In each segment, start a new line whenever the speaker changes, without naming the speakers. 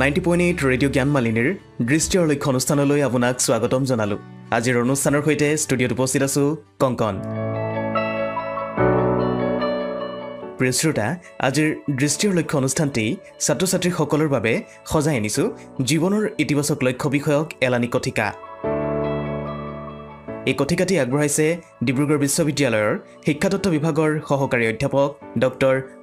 ninety point eight radio' জ্ঞান জ্ঞানমালিনীৰ দৃষ্টিৰ লক্ষ্য অনুষ্ঠানলৈ আপোনাক স্বাগতম জনালোঁ আজিৰ অনুষ্ঠানৰ সৈতে ষ্টুডিঅ'ত উপস্থিত আছোঁ কংকন প্ৰিয় শ্ৰোতা আজিৰ দৃষ্টিৰ লক্ষ্য অনুষ্ঠানটি ছাত্ৰ ছাত্ৰীসকলৰ বাবে সজাই আনিছোঁ জীৱনৰ ইতিবাচক লক্ষ্য বিষয়ক এলানি কথিকা এই কথিকাটি আগবঢ়াইছে ডিব্ৰুগড় বিশ্ববিদ্যালয়ৰ শিক্ষাতত্ব বিভাগৰ সহকাৰী অধ্যাপক ডঃ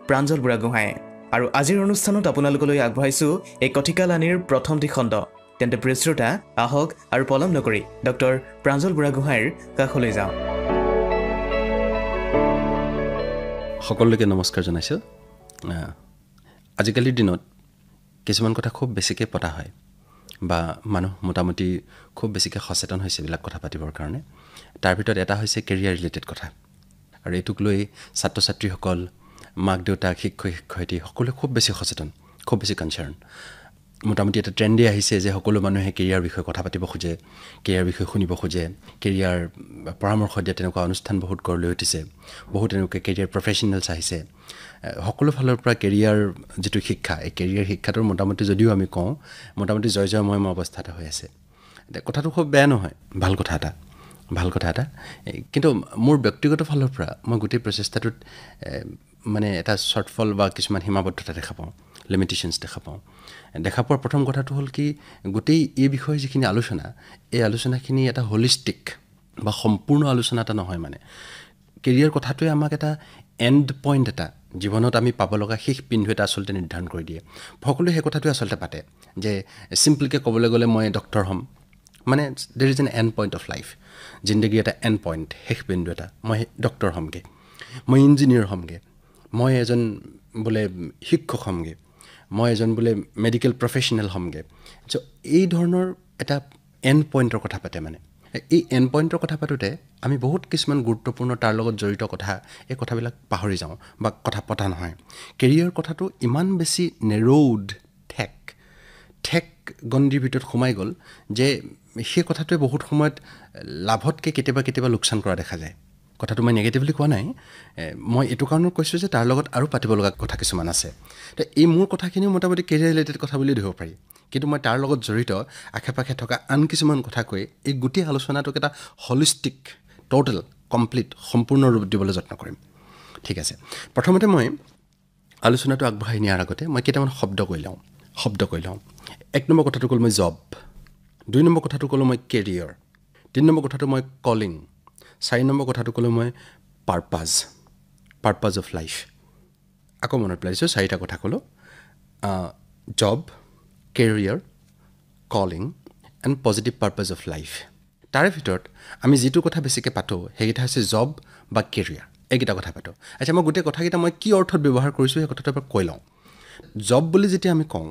প্ৰাঞ্জল বুঢ়াগোহাঁয়ে আৰু আজিৰ অনুষ্ঠানত আপোনালোকলৈ আগবঢ়াইছোঁ এই কথিকালানীৰ প্ৰথম খণ্ড তেন্তে প্ৰিয় আহক আৰু পলম নকৰি ডক্টৰ প্ৰাঞ্জল বুঢ়াগোহাঁইৰ কাষলৈ যাওঁ সকলোকে নমস্কাৰ জনাইছোঁ আজিকালিৰ দিনত কিছুমান কথা খুব বেছিকৈ পতা হয় বা মানুহ মোটামুটি খুব বেছিকৈ সচেতন হৈছে এইবিলাক কথা পাতিবৰ কাৰণে তাৰ ভিতৰত এটা হৈছে কেৰিয়াৰ ৰিলেটেড কথা আৰু এইটোক লৈ ছাত্ৰ ছাত্ৰীসকল মাক দেউতাক শিক্ষক শিক্ষয়িত্ৰী সকলোৱে খুব বেছি সচেতন খুব বেছি কনচাৰ্ণ মোটামুটি এটা ট্ৰেণ্ডেই আহিছে যে সকলো মানুহে কেৰিয়াৰ বিষয়ে কথা পাতিব খোজে কেৰিয়াৰ বিষয়ে শুনিব খোজে কেৰিয়াৰ পৰামৰ্শ দিয়ে তেনেকুৱা অনুষ্ঠান বহুত গঢ় লৈ উঠিছে বহুত তেনেকুৱা কেৰিয়াৰ প্ৰফেচনেলছ আহিছে সকলো ফালৰ পৰা কেৰিয়াৰ যিটো শিক্ষা এই কেৰিয়াৰ শিক্ষাটোৰ মোটামুটি যদিও আমি কওঁ মোটামুটি জয় অৱস্থা এটা হৈ আছে এতিয়া কথাটো খুব বেয়া নহয় ভাল কথা এটা ভাল কথা এটা কিন্তু মোৰ ব্যক্তিগত ফালৰ পৰা মই গোটেই প্ৰচেষ্টাটোত মানে এটা শ্বৰ্টফল বা কিছুমান সীমাবদ্ধতা দেখা পাওঁ লিমিটেশ্যনছ দেখা পাওঁ দেখা পোৱাৰ প্ৰথম কথাটো হ'ল কি গোটেই এই বিষয়ে যিখিনি আলোচনা এই আলোচনাখিনি এটা হলিষ্টিক বা সম্পূৰ্ণ আলোচনা এটা নহয় মানে কেৰিয়াৰ কথাটোৱে আমাক এটা এণ্ড পইণ্ট এটা জীৱনত আমি পাব লগা শেষ পিন্ধু এটা আচলতে নিৰ্ধাৰণ কৰি দিয়ে সকলোৱে সেই কথাটোৱে আচলতে পাতে যে ছিম্পলকৈ ক'বলৈ গ'লে মই ডক্টৰ হ'ম মানে there is an end point of life জিন্দগী এটা এণ্ড পইণ্ট শেষ পিন্ধু এটা মই ডক্টৰ হ'মগৈ মই ইঞ্জিনিয়াৰ হ'মগৈ মই এজন বোলে শিক্ষক হ'মগৈ মই এজন বোলে মেডিকেল প্ৰফেচনেল হ'মগৈ চ' এই ধৰণৰ এটা এণ্ড পইণ্টৰ কথা পাতে মানে এই এণ্ড পইণ্টৰ কথা পাতোঁতে আমি বহুত কিছুমান গুৰুত্বপূৰ্ণ তাৰ লগত জড়িত কথা এই কথাবিলাক পাহৰি যাওঁ বা কথা পতা নহয় কেৰিয়াৰ কথাটো ইমান বেছি নেৰৌড ঠেক ঠেক গণ্ডিৰ ভিতৰত সোমাই গ'ল যে সেই কথাটোৱে বহুত সময়ত লাভতকৈ কেতিয়াবা কেতিয়াবা লোকচান কৰা দেখা যায় কথাটো মই নেগেটিভলি কোৱা নাই মই এইটো কাৰণত কৈছোঁ যে তাৰ লগত আৰু পাতিব লগা কথা কিছুমান আছে তো এই মোৰ কথাখিনিও মোটামুটি কেৰিয়াৰ ৰিলেটেড কথা বুলিও ধৰিব পাৰি কিন্তু মই তাৰ লগত জড়িত আশে পাশে থকা আন কিছুমান কথা কৈ এই গোটেই আলোচনাটোক এটা হলিষ্টিক ট'টেল কমপ্লিট সম্পূৰ্ণ ৰূপ দিবলৈ যত্ন কৰিম ঠিক আছে প্ৰথমতে মই আলোচনাটো আগবঢ়াই নিয়াৰ আগতে মই কেইটামান শব্দ কৈ লওঁ শব্দ কৈ লওঁ এক নম্বৰ কথাটো ক'লোঁ মই জব দুই নম্বৰ কথাটো ক'লোঁ মই কেৰিয়াৰ তিনি নম্বৰ কথাটো মই কলিং চাৰি নম্বৰ কথাটো ক'লোঁ মই পাৰ্পাজ পাৰ্পাজ অফ লাইফ আকৌ মনত পেলাইছোঁ চাৰিটা কথা ক'লোঁ job career calling and positive purpose of life তাৰে ভিতৰত আমি যিটো কথা বেছিকৈ পাতোঁ সেইকেইটা হৈছে জব বা কেৰিয়াৰ এইকেইটা কথা পাতোঁ আচ্ছা মই গোটেই কথাকেইটা মই কি অৰ্থত ব্যৱহাৰ কৰিছোঁ সেই কথাটো এবাৰ কৈ লওঁ জব বুলি যেতিয়া আমি কওঁ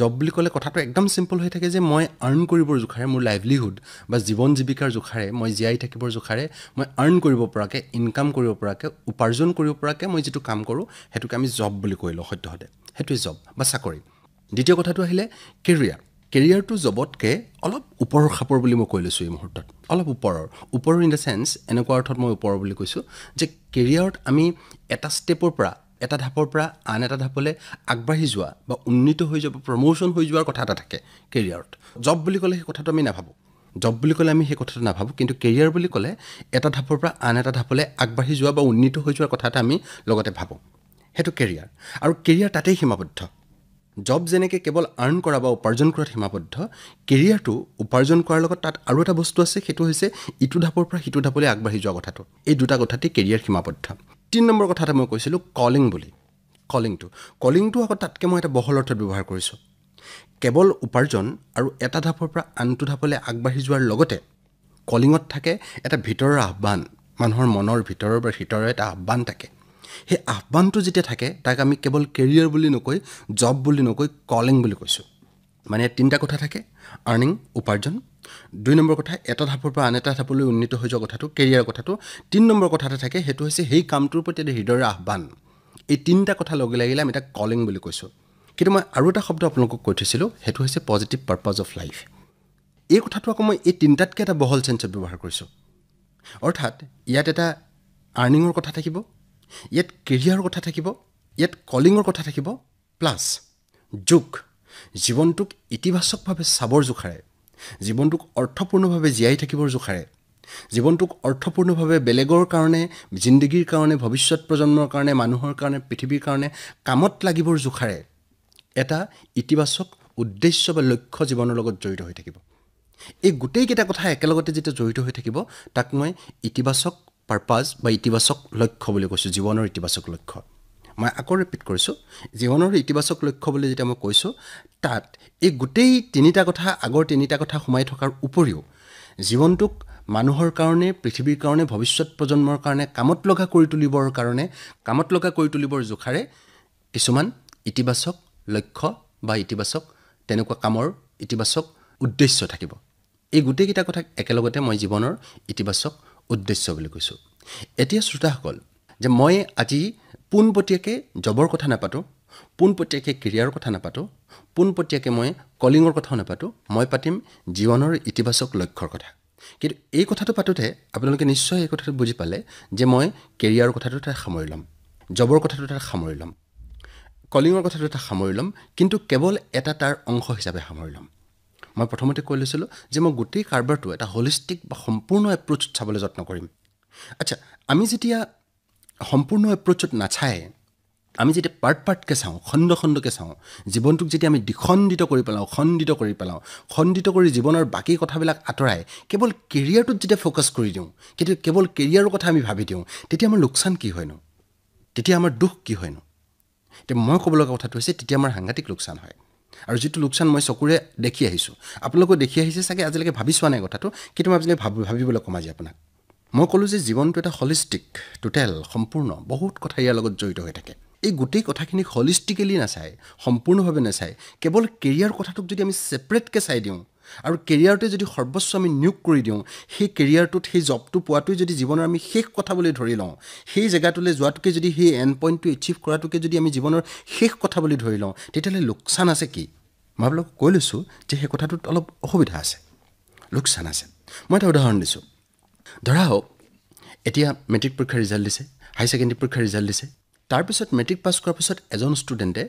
জব বুলি ক'লে কথাটো একদম চিম্পল হৈ থাকে যে মই আৰ্ণ কৰিবৰ জোখাৰে মোৰ লাইভলিহুড বা জীৱন জীৱিকাৰ জোখাৰে মই জীয়াই থাকিবৰ জোখাৰে মই আৰ্ণ কৰিব পৰাকৈ ইনকাম কৰিব পৰাকৈ উপাৰ্জন কৰিব পৰাকৈ মই যিটো কাম কৰোঁ সেইটোকে আমি জব বুলি কৈ লওঁ সদ্যহতে সেইটোৱে জব বা চাকৰি দ্বিতীয় কথাটো আহিলে কেৰিয়াৰ কেৰিয়াৰটো জবতকৈ অলপ ওপৰৰ খাপৰ বুলি মই কৈ লৈছোঁ এই মুহূৰ্তত অলপ ওপৰৰ ওপৰৰ ইন দ্য চেন্স এনেকুৱা অৰ্থত মই ওপৰৰ বুলি কৈছোঁ যে কেৰিয়াৰত আমি এটা ষ্টেপৰ পৰা এটা ধাপৰ পৰা আন এটা ধাপলৈ আগবাঢ়ি যোৱা বা উন্নীত হৈ যোৱা বা প্ৰমোশ্যন হৈ যোৱাৰ কথা এটা থাকে কেৰিয়াৰত জব বুলি ক'লে সেই কথাটো আমি নাভাবোঁ জব বুলি ক'লে আমি সেই কথাটো নাভাবোঁ কিন্তু কেৰিয়াৰ বুলি ক'লে এটা ধাপৰ পৰা আন এটা ধাপলৈ আগবাঢ়ি যোৱা বা উন্নীত হৈ যোৱাৰ কথা এটা আমি লগতে ভাবোঁ সেইটো কেৰিয়াৰ আৰু কেৰিয়াৰ তাতেই সীমাবদ্ধ জব যেনেকৈ কেৱল আৰ্ণ কৰা বা উপাৰ্জন কৰাত সীমাবদ্ধ কেৰিয়াৰটো উপাৰ্জন কৰাৰ লগত তাত আৰু এটা বস্তু আছে সেইটো হৈছে ইটো ধাপৰ পৰা সিটো ধাপলৈ আগবাঢ়ি যোৱা কথাটো এই দুটা কথাতেই কেৰিয়াৰ সীমাবদ্ধ তিনি নম্বৰ কথাতে মই কৈছিলোঁ কলিং বুলি কলিংটো কলিংটো আকৌ তাতকৈ মই এটা বহল অৰ্থত ব্যৱহাৰ কৰিছোঁ কেৱল উপাৰ্জন আৰু এটা ধাপৰ পৰা আনটো ধাপলৈ আগবাঢ়ি যোৱাৰ লগতে কলিঙত থাকে এটা ভিতৰৰ আহ্বান মানুহৰ মনৰ ভিতৰৰ পৰা ভিতৰৰ এটা আহ্বান থাকে সেই আহ্বানটো যেতিয়া থাকে তাক আমি কেৱল কেৰিয়াৰ বুলি নকৈ জব বুলি নকৈ কলিং বুলি কৈছোঁ মানে তিনিটা কথা থাকে আৰ্ণিং উপাৰ্জন দুই নম্বৰ কথা এটা ধাপৰ পৰা আন এটা ধাপলৈ উন্নীত হৈ যোৱা কথাটো কেৰিয়াৰৰ কথাটো তিনি নম্বৰ কথা এটা থাকে সেইটো হৈছে সেই কামটোৰ প্ৰতি এটা হৃদয়ৰ আহ্বান এই তিনিটা কথা লগে লাগিলে আমি এটা কলিং বুলি কৈছোঁ কিন্তু মই আৰু এটা শব্দ আপোনালোকক কৈ থৈছিলোঁ সেইটো হৈছে পজিটিভ পাৰ্পাজ অফ লাইফ এই কথাটো আকৌ মই এই তিনিটাতকৈ এটা বহল চেঞ্চত ব্যৱহাৰ কৰিছোঁ অৰ্থাৎ ইয়াত এটা আৰ্ণিঙৰ কথা থাকিব ইয়াত কেৰিয়াৰৰ কথা থাকিব ইয়াত কলিঙৰ কথা থাকিব প্লাছ যোগ জীৱনটোক ইতিবাচকভাৱে চাবৰ জোখাৰে জীৱনটোক অৰ্থপূৰ্ণভাৱে জীয়াই থাকিবৰ জোখাৰে জীৱনটোক অৰ্থপূৰ্ণভাৱে বেলেগৰ কাৰণে জিন্দগীৰ কাৰণে ভৱিষ্যত প্ৰজন্মৰ কাৰণে মানুহৰ কাৰণে পৃথিৱীৰ কাৰণে কামত লাগিবৰ জোখাৰে এটা ইতিবাচক উদ্দেশ্য বা লক্ষ্য জীৱনৰ লগত জড়িত হৈ থাকিব এই গোটেইকেইটা কথা একেলগতে যেতিয়া জড়িত হৈ থাকিব তাক মই ইতিবাচক পাৰ্পাজ বা ইতিবাচক লক্ষ্য বুলি কৈছোঁ জীৱনৰ ইতিবাচক লক্ষ্য মই আকৌ ৰিপিট কৰিছোঁ জীৱনৰ ইতিবাচক লক্ষ্য বুলি যেতিয়া মই কৈছোঁ তাত এই গোটেই তিনিটা কথা আগৰ তিনিটা কথা সোমাই থকাৰ উপৰিও জীৱনটোক মানুহৰ কাৰণে পৃথিৱীৰ কাৰণে ভৱিষ্যত প্ৰজন্মৰ কাৰণে কামত লগা কৰি তুলিবৰ কাৰণে কামত লগা কৰি তুলিবৰ জোখাৰে কিছুমান ইতিবাচক লক্ষ্য বা ইতিবাচক তেনেকুৱা কামৰ ইতিবাচক উদ্দেশ্য থাকিব এই গোটেইকেইটা কথাক একেলগতে মই জীৱনৰ ইতিবাচক উদ্দেশ্য বুলি কৈছোঁ এতিয়া শ্ৰোতাসকল যে মই আজি পোনপটীয়াকৈ জবৰ কথা নাপাতোঁ পোনপটীয়াকৈ কেৰিয়াৰৰ কথা নাপাতোঁ পোনপটীয়াকৈ মই কলিঙৰ কথাও নাপাতোঁ মই পাতিম জীৱনৰ ইতিবাচক লক্ষ্যৰ কথা কিন্তু এই কথাটো পাতোঁতে আপোনালোকে নিশ্চয় এই কথাটো বুজি পালে যে মই কেৰিয়াৰৰ কথাটো তাত সামৰি ল'ম জবৰ কথাটো তাত সামৰি ল'ম কলিঙৰ কথাটো তাত সামৰি ল'ম কিন্তু কেৱল এটা তাৰ অংশ হিচাপে সামৰি ল'ম মই প্ৰথমতে কৈ লৈছিলোঁ যে মই গোটেই কাৰবাৰটো এটা হলিষ্টিক বা সম্পূৰ্ণ এপ্ৰ'চ চাবলৈ যত্ন কৰিম আচ্ছা আমি যেতিয়া সম্পূৰ্ণ এপ্ৰ'চত নাচায় আমি যেতিয়া পাৰ্ট পাৰ্টকৈ চাওঁ খণ্ড খণ্ডকৈ চাওঁ জীৱনটোক যেতিয়া আমি দ্বিখণ্ডিত কৰি পেলাওঁ খণ্ডিত কৰি পেলাওঁ খণ্ডিত কৰি জীৱনৰ বাকী কথাবিলাক আঁতৰাই কেৱল কেৰিয়াৰটোত যেতিয়া ফ'কাছ কৰি দিওঁ কেতিয়া কেৱল কেৰিয়াৰৰ কথা আমি ভাবি দিওঁ তেতিয়া আমাৰ লোকচান কি হয়নো তেতিয়া আমাৰ দুখ কি হয়নো এতিয়া মই ক'ব লগা কথাটো হৈছে তেতিয়া আমাৰ সাংঘাতিক লোকচান হয় আৰু যিটো লোকচান মই চকুৰে দেখি আহিছোঁ আপোনালোকেও দেখি আহিছে চাগে আজিলৈকে ভাবি চোৱা নাই কথাটো কিন্তু মই আজিলৈকে ভাবি ভাবিবলৈ কম আজি আপোনাক মই ক'লোঁ যে জীৱনটো এটা হলিষ্টিক টোটেল সম্পূৰ্ণ বহুত কথা ইয়াৰ লগত জড়িত হৈ থাকে এই গোটেই কথাখিনি হলিষ্টিকেলি নাচায় সম্পূৰ্ণভাৱে নাচায় কেৱল কেৰিয়াৰ কথাটোক যদি আমি ছেপাৰেটকৈ চাই দিওঁ আৰু কেৰিয়াৰটোৱে যদি সৰ্বস্ব আমি নিয়োগ কৰি দিওঁ সেই কেৰিয়াৰটোত সেই জবটো পোৱাটোৱে যদি জীৱনৰ আমি শেষ কথা বুলি ধৰি লওঁ সেই জেগাটোলৈ যোৱাটোকে যদি সেই এণ্ড পইণ্টটো এচিভ কৰাটোকে যদি আমি জীৱনৰ শেষ কথা বুলি ধৰি লওঁ তেতিয়াহ'লে লোকচান আছে কি মই আপোনালোকক কৈ লৈছোঁ যে সেই কথাটোত অলপ অসুবিধা আছে লোকচান আছে মই এটা উদাহৰণ দিছোঁ ধৰা হওক এতিয়া মেট্ৰিক পৰীক্ষাৰ ৰিজাল্ট দিছে হাই ছেকেণ্ডেৰী পৰীক্ষাৰ ৰিজাল্ট দিছে তাৰপিছত মেট্ৰিক পাছ কৰাৰ পিছত এজন ষ্টুডেণ্টে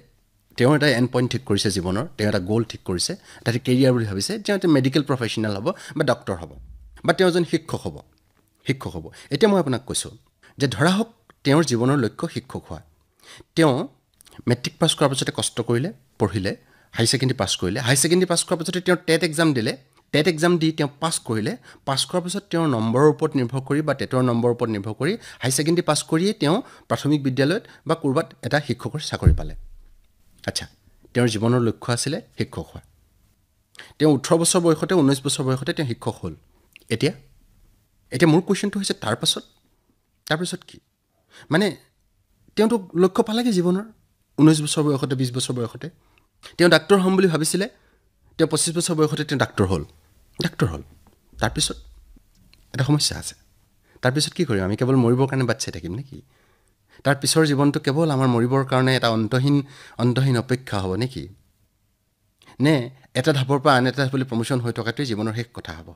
তেওঁ এটা এণ্ড পইণ্ট ঠিক কৰিছে জীৱনৰ তেওঁ এটা গ'ল ঠিক কৰিছে তাতে কেৰিয়াৰ বুলি ভাবিছে তেওঁ এটা মেডিকেল প্ৰফেচনেল হ'ব বা ডক্টৰ হ'ব বা তেওঁ এজন শিক্ষক হ'ব শিক্ষক হ'ব এতিয়া মই আপোনাক কৈছোঁ যে ধৰা হওক তেওঁৰ জীৱনৰ লক্ষ্য শিক্ষক হোৱা তেওঁ মেট্ৰিক পাছ কৰাৰ পিছতে কষ্ট কৰিলে পঢ়িলে হাই ছেকেণ্ডেৰী পাছ কৰিলে হাই ছেকেণ্ডেৰী পাছ কৰাৰ পিছতে তেওঁ টেট এক্সাম দিলে টেট এক্সাম দি তেওঁ পাছ কৰিলে পাছ কৰাৰ পিছত তেওঁৰ নম্বৰৰ ওপৰত নিৰ্ভৰ কৰি বা টেটৰ নম্বৰৰ ওপৰত নিৰ্ভৰ কৰি হাই ছেকেণ্ডেৰী পাছ কৰিয়েই তেওঁ প্ৰাথমিক বিদ্যালয়ত বা ক'ৰবাত এটা শিক্ষকৰ চাকৰি পালে আচ্ছা তেওঁৰ জীৱনৰ লক্ষ্য আছিলে শিক্ষক হোৱা তেওঁ ওঠৰ বছৰ বয়সতে ঊনৈছ বছৰ বয়সতে তেওঁ শিক্ষক হ'ল এতিয়া এতিয়া মোৰ কুৱেশ্যনটো হৈছে তাৰ পাছত তাৰপিছত কি মানে তেওঁতো লক্ষ্য পালেগৈ জীৱনৰ ঊনৈছ বছৰ বয়সতে বিছ বছৰ বয়সতে তেওঁ ডাক্তৰ হ'ম বুলি ভাবিছিলে তেওঁ পঁচিছ বছৰ বয়সতে তেওঁ ডাক্তৰ হ'ল ডাক্তৰ হ'ল তাৰপিছত এটা সমস্যা আছে তাৰপিছত কি কৰিম আমি কেৱল মৰিবৰ কাৰণে বাট চাই থাকিম নে কি তাৰ পিছৰ জীৱনটো কেৱল আমাৰ মৰিবৰ কাৰণে এটা অন্তহীন অন্তহীন অপেক্ষা হ'ব নেকি নে এটা ধাপৰ পৰা আন এটা ধাপলৈ বুলি প্ৰমোশ্যন হৈ থকাটোৱেই জীৱনৰ শেষ কথা হ'ব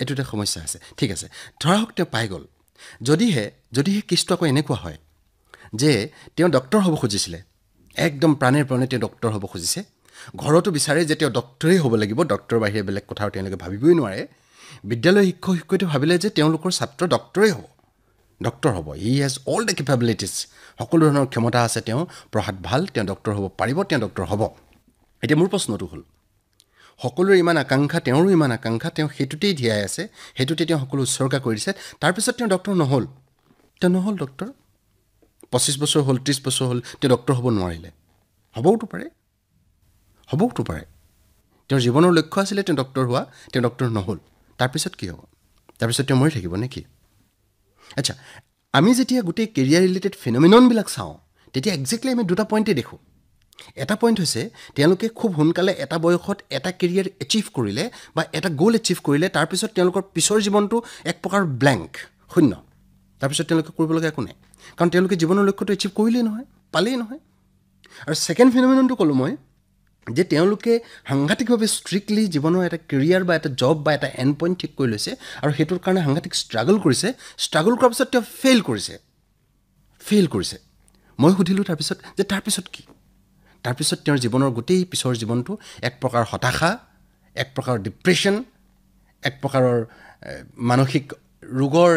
এইটো এটা সমস্যা আছে ঠিক আছে ধৰা হওক তেওঁ পাই গ'ল যদিহে যদিহে কৃষ্ট আকৌ এনেকুৱা হয় যে তেওঁ ডক্টৰ হ'ব খুজিছিলে একদম প্ৰাণে প্ৰাণে তেওঁ ডক্টৰ হ'ব খুজিছে ঘৰতো বিচাৰে যে তেওঁ ডক্টৰেই হ'ব লাগিব ডক্টৰৰ বাহিৰে বেলেগ কথাও তেওঁলোকে ভাবিবই নোৱাৰে বিদ্যালয়ৰ শিক্ষক শিক্ষয়িত্ৰী ভাবিলে যে তেওঁলোকৰ ছাত্ৰ ডক্টৰেই হ'ব ডক্টৰ হ'ব he has all the capabilities সকলো ধৰণৰ ক্ষমতা আছে তেওঁ পঢ়াত ভাল তেওঁ ডক্টৰ হ'ব পাৰিব তেওঁ ডক্টৰ হ'ব এতিয়া মোৰ প্ৰশ্নটো হ'ল সকলোৰে ইমান আকাংক্ষা তেওঁৰো ইমান আকাংক্ষা তেওঁ সেইটোতেই ধিয়াই আছে সেইটোতে তেওঁ সকলো উৎসৰ্গা কৰি দিছে তাৰপিছত তেওঁ ডক্টৰ নহ'ল তেওঁ নহ'ল ডক্টৰ পঁচিছ বছৰ হ'ল ত্ৰিছ বছৰ হ'ল তেওঁ ডক্টৰ হ'ব নোৱাৰিলে হ'বওতো পাৰে হ'বওতো পাৰে তেওঁৰ জীৱনৰ লক্ষ্য আছিলে তেওঁ ডক্টৰ হোৱা তেওঁ ডক্টৰ নহ'ল তাৰপিছত কি হ'ব তাৰপিছত তেওঁ মৰি থাকিব নে কি আচ্ছা আমি যেতিয়া গোটেই কেৰিয়াৰ ৰিলেটেড ফেনমিননবিলাক চাওঁ তেতিয়া একজেক্টলি আমি দুটা পইণ্টেই দেখোঁ এটা পইণ্ট হৈছে তেওঁলোকে খুব সোনকালে এটা বয়সত এটা কেৰিয়াৰ এচিভ কৰিলে বা এটা গ'ল এচিভ কৰিলে তাৰপিছত তেওঁলোকৰ পিছৰ জীৱনটো এক প্ৰকাৰ ব্লেংক শূন্য তাৰপিছত তেওঁলোকে কৰিবলগীয়া একো নাই কাৰণ তেওঁলোকে জীৱনৰ লক্ষ্যটো এচিভ কৰিলেই নহয় পালেই নহয় আৰু ছেকেণ্ড ফিনমিননটো ক'লোঁ মই যে তেওঁলোকে সাংঘাতিকভাৱে ষ্ট্ৰিক্টলি জীৱনৰ এটা কেৰিয়াৰ বা এটা জব বা এটা এণ্ড পইণ্ট ঠিক কৰি লৈছে আৰু সেইটোৰ কাৰণে সাংঘাতিক ষ্ট্ৰাগল কৰিছে ষ্ট্ৰাগল কৰাৰ পিছত তেওঁ ফেইল কৰিছে ফেইল কৰিছে মই সুধিলোঁ তাৰপিছত যে তাৰপিছত কি তাৰপিছত তেওঁৰ জীৱনৰ গোটেই পিছৰ জীৱনটো এক প্ৰকাৰৰ হতাশা এক প্ৰকাৰৰ ডিপ্ৰেশ্যন এক প্ৰকাৰৰ মানসিক ৰোগৰ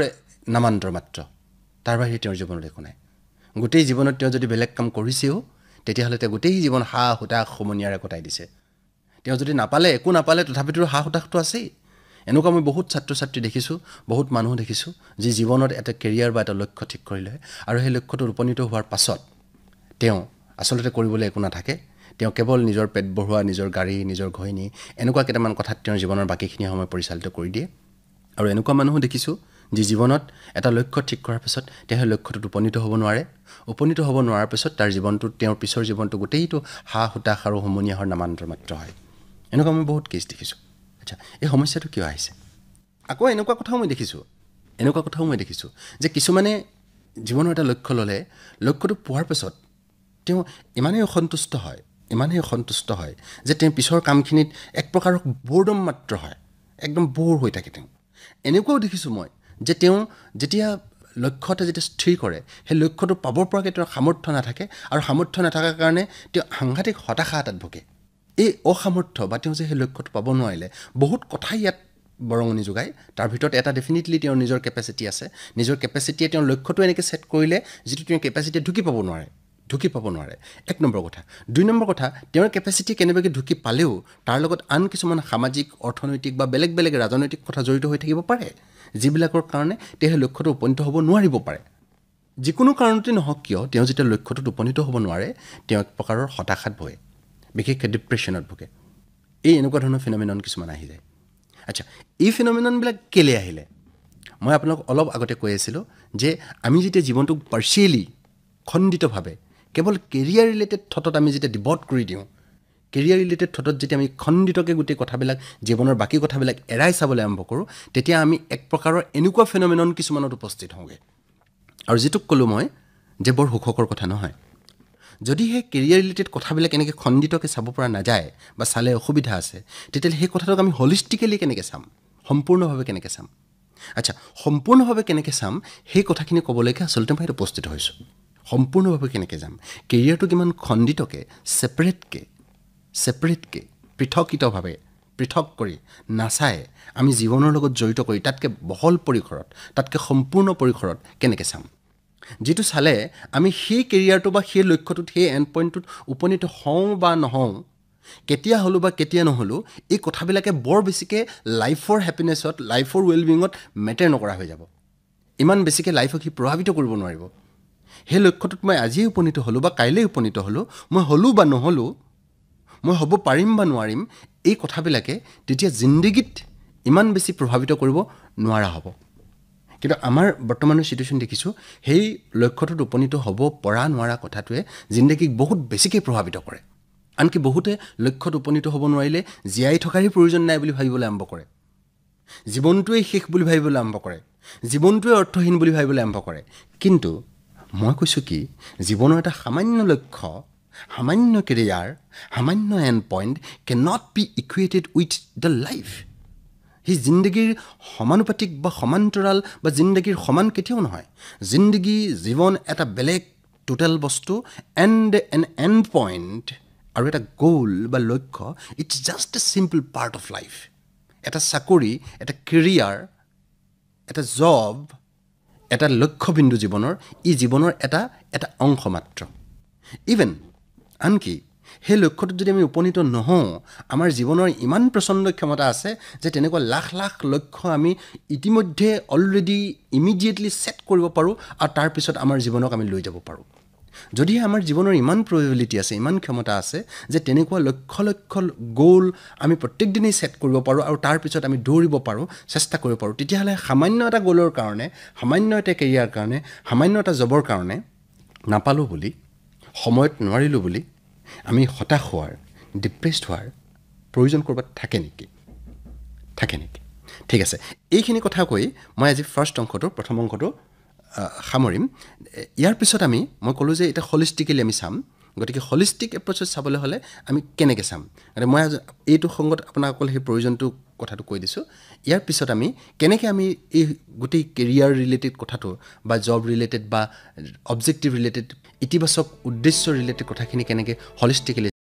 নামান্তৰ মাত্ৰ তাৰ বাহিৰে তেওঁৰ জীৱনত একো নাই গোটেই জীৱনত তেওঁ যদি বেলেগ কাম কৰিছেও তেতিয়াহ'লে তেওঁ গোটেই জীৱন সা হোতাশ সমনীয়াৰে কটাই দিছে তেওঁ যদি নাপালে একো নাপালে তথাপিতো সা হোতাশটো আছেই এনেকুৱা মই বহুত ছাত্ৰ ছাত্ৰী দেখিছোঁ বহুত মানুহ দেখিছোঁ যি জীৱনত এটা কেৰিয়াৰ বা এটা লক্ষ্য ঠিক কৰি লয় আৰু সেই লক্ষ্যটোত উপনীত হোৱাৰ পাছত তেওঁ আচলতে কৰিবলৈ একো নাথাকে তেওঁ কেৱল নিজৰ পেট বঢ়োৱা নিজৰ গাড়ী নিজৰ ঘৈণী এনেকুৱা কেইটামান কথাত তেওঁৰ জীৱনৰ বাকীখিনি সময় পৰিচালিত কৰি দিয়ে আৰু এনেকুৱা মানুহো দেখিছোঁ যি জীৱনত এটা লক্ষ্য ঠিক কৰাৰ পিছত তেওঁ সেই লক্ষ্যটোত উপনীত হ'ব নোৱাৰে উপনীত হ'ব নোৱাৰাৰ পিছত তাৰ জীৱনটো তেওঁৰ পিছৰ জীৱনটো গোটেইটো সা হোতাশ আৰু সমনীয়াহৰ নামান্তৰ মাত্ৰ হয় এনেকুৱা মই বহুত কেছ দেখিছোঁ আচ্ছা এই সমস্যাটো কিয় আহিছে আকৌ এনেকুৱা কথাও মই দেখিছোঁ এনেকুৱা কথাও মই দেখিছোঁ যে কিছুমানে জীৱনৰ এটা লক্ষ্য ল'লে লক্ষ্যটো পোৱাৰ পিছত তেওঁ ইমানেই অসন্তুষ্ট হয় ইমানেই অসন্তুষ্ট হয় যে তেওঁ পিছৰ কামখিনিত এক প্ৰকাৰক বৰ্ডম মাত্ৰ হয় একদম বৰ হৈ থাকে তেওঁ এনেকুৱাও দেখিছোঁ মই যে তেওঁ যেতিয়া লক্ষ্যতে যেতিয়া স্থিৰ কৰে সেই লক্ষ্যটো পাব পৰাকৈ তেওঁৰ সামৰ্থ্য নাথাকে আৰু সামৰ্থ্য নাথাকাৰ কাৰণে তেওঁ সাংঘাতিক হতাশা এটাত ভোগে এই অসামৰ্থ্য বা তেওঁ যে সেই লক্ষ্যটো পাব নোৱাৰিলে বহুত কথাই ইয়াত বৰঙণি যোগায় তাৰ ভিতৰত এটা ডেফিনেটলি তেওঁৰ নিজৰ কেপাচিটি আছে নিজৰ কেপাচিটিয়ে তেওঁৰ লক্ষ্যটো এনেকৈ ছেট কৰিলে যিটো তেওঁৰ কেপাচিটিয়ে ঢুকি পাব নোৱাৰে ঢুকি পাব নোৱাৰে এক নম্বৰ কথা দুই নম্বৰ কথা তেওঁৰ কেপাচিটি কেনেবাকৈ ঢুকি পালেও তাৰ লগত আন কিছুমান সামাজিক অৰ্থনৈতিক বা বেলেগ বেলেগ ৰাজনৈতিক কথা জড়িত হৈ থাকিব পাৰে যিবিলাকৰ কাৰণে তেওঁ সেই লক্ষ্যটো উপনীত হ'ব নোৱাৰিব পাৰে যিকোনো কাৰণতে নহওক কিয় তেওঁ যেতিয়া লক্ষ্যটোত উপনীত হ'ব নোৱাৰে তেওঁ এক প্ৰকাৰৰ হতাশাত ভোগে বিশেষকৈ ডিপ্ৰেশ্যনত ভোগে এই এনেকুৱা ধৰণৰ ফেনমিনন কিছুমান আহি যায় আচ্ছা এই ফেনমিননবিলাক কেলৈ আহিলে মই আপোনালোক অলপ আগতে কৈ আছিলোঁ যে আমি যেতিয়া জীৱনটোক পাৰ্চিয়েলি খণ্ডিতভাৱে কেৱল কেৰিয়াৰ ৰিলেটেড থটত আমি যেতিয়া ডিভৰ্ট কৰি দিওঁ কেৰিয়াৰ ৰিলেটেড থটত যেতিয়া আমি খণ্ডিতকৈ গোটেই কথাবিলাক জীৱনৰ বাকী কথাবিলাক এৰাই চাবলৈ আৰম্ভ কৰোঁ তেতিয়া আমি এক প্ৰকাৰৰ এনেকুৱা ফেনমেনন কিছুমানত উপস্থিত হওঁগৈ আৰু যিটোক ক'লোঁ মই যে বৰ সুখকৰ কথা নহয় যদি সেই কেৰিয়াৰ ৰিলেটেড কথাবিলাক এনেকৈ খণ্ডিতকৈ চাব পৰা নাযায় বা চালে অসুবিধা আছে তেতিয়াহ'লে সেই কথাটোক আমি হলিষ্টিকেলি কেনেকৈ চাম সম্পূৰ্ণভাৱে কেনেকৈ চাম আচ্ছা সম্পূৰ্ণভাৱে কেনেকৈ চাম সেই কথাখিনি ক'বলৈকে আচলতে মই উপস্থিত হৈছোঁ সম্পূৰ্ণভাৱে কেনেকৈ যাম কেৰিয়াৰটো কিমান খণ্ডিতকৈ ছেপাৰেটকৈ ছেপাৰেটকৈ পৃথকিতভাৱে পৃথক কৰি নাচাই আমি জীৱনৰ লগত জড়িত কৰি তাতকৈ বহল পৰিসৰত তাতকৈ সম্পূৰ্ণ পৰিসৰত কেনেকৈ চাম যিটো চালে আমি সেই কেৰিয়াৰটো বা সেই লক্ষ্যটোত সেই এণ্ড পইণ্টটোত উপনীত হওঁ বা নহওঁ কেতিয়া হ'লোঁ বা কেতিয়া নহ'লোঁ এই কথাবিলাকে বৰ বেছিকৈ লাইফৰ হেপিনেছত লাইফৰ ৱেলবিঙত মেটাৰ নকৰা হৈ যাব ইমান বেছিকৈ লাইফক সি প্ৰভাৱিত কৰিব নোৱাৰিব সেই লক্ষ্যটোত মই আজিয়েই উপনীত হ'লোঁ বা কাইলৈ উপনীত হ'লোঁ মই হ'লোঁ বা নহ'লোঁ মই হ'ব পাৰিম বা নোৱাৰিম এই কথাবিলাকে তেতিয়া জিন্দগীত ইমান বেছি প্ৰভাৱিত কৰিব নোৱাৰা হ'ব কিন্তু আমাৰ বৰ্তমানৰ ছিটুৱেশ্যন দেখিছোঁ সেই লক্ষ্যটোত উপনীত হ'ব পৰা নোৱাৰা কথাটোৱে জিন্দগীক বহুত বেছিকৈ প্ৰভাৱিত কৰে আনকি বহুতে লক্ষ্যত উপনীত হ'ব নোৱাৰিলে জীয়াই থকাৰহে প্ৰয়োজন নাই বুলি ভাবিবলৈ আৰম্ভ কৰে জীৱনটোৱেই শেষ বুলি ভাবিবলৈ আৰম্ভ কৰে জীৱনটোৱে অৰ্থহীন বুলি ভাবিবলৈ আৰম্ভ কৰে কিন্তু মই কৈছোঁ কি জীৱনৰ এটা সামান্য লক্ষ্য সামান্য কেৰিয়াৰ সামান্য end point can not be equated with the life সি জিন্দগীৰ সমানুপাতিক বা সমান্তৰাল বা জিন্দগীৰ সমান কেতিয়াও নহয় জিন্দগী জীৱন এটা বেলেগ টোটেল বস্তু এণ্ড এন এণ্ড পইণ্ট আৰু এটা গ'ল বা লক্ষ্য it's just a simple part of life এটা চাকৰি এটা কেৰিয়াৰ এটা জব এটা লক্ষ্যবিন্দু জীৱনৰ ই জীৱনৰ এটা এটা অংশ মাত্ৰ ইভেন আনকি সেই লক্ষ্যটোত যদি আমি উপনীত নহওঁ আমাৰ জীৱনৰ ইমান প্ৰচণ্ড ক্ষমতা আছে যে তেনেকুৱা লাখ লাখ লক্ষ্য আমি ইতিমধ্যে অলৰেডি ইমিডিয়েটলি ছেট কৰিব পাৰোঁ আৰু তাৰপিছত আমাৰ জীৱনক আমি লৈ যাব পাৰোঁ যদিহে আমাৰ জীৱনৰ ইমান প্ৰবেবিলিটি আছে ইমান ক্ষমতা আছে যে তেনেকুৱা লক্ষ্য লক্ষ গ'ল আমি প্ৰত্যেক দিনেই ছেট কৰিব পাৰোঁ আৰু তাৰপিছত আমি দৌৰিব পাৰোঁ চেষ্টা কৰিব পাৰোঁ তেতিয়াহ'লে সামান্য এটা গ'লৰ কাৰণে সামান্য এটা কেৰিয়াৰ কাৰণে সামান্য এটা জবৰ কাৰণে নাপালোঁ বুলি সময়ত নোৱাৰিলোঁ বুলি আমি হতাশ হোৱাৰ ডিপ্ৰেছড হোৱাৰ প্ৰয়োজন ক'ৰবাত থাকে নেকি থাকে নেকি ঠিক আছে এইখিনি কথা কৈ মই আজি ফাৰ্ষ্ট অংশটো প্ৰথম অংশটো সামৰিম ইয়াৰ পিছত আমি মই ক'লোঁ যে এতিয়া হলিষ্টিকেলি আমি চাম গতিকে হলিষ্টিক এপ্ৰ'চত চাবলৈ হ'লে আমি কেনেকৈ চাম গতিকে মই এইটো সংগত আপোনাক অকল সেই প্ৰয়োজনটো কথাটো কৈ দিছোঁ ইয়াৰ পিছত আমি কেনেকৈ আমি এই গোটেই কেৰিয়াৰ ৰিলেটেড কথাটো বা জব ৰিলেটেড বা অবজেক্টিভ ৰিলেটেড ইতিবাচক উদ্দেশ্য ৰিলেটেড কথাখিনি কেনেকৈ হলিষ্টিকেলি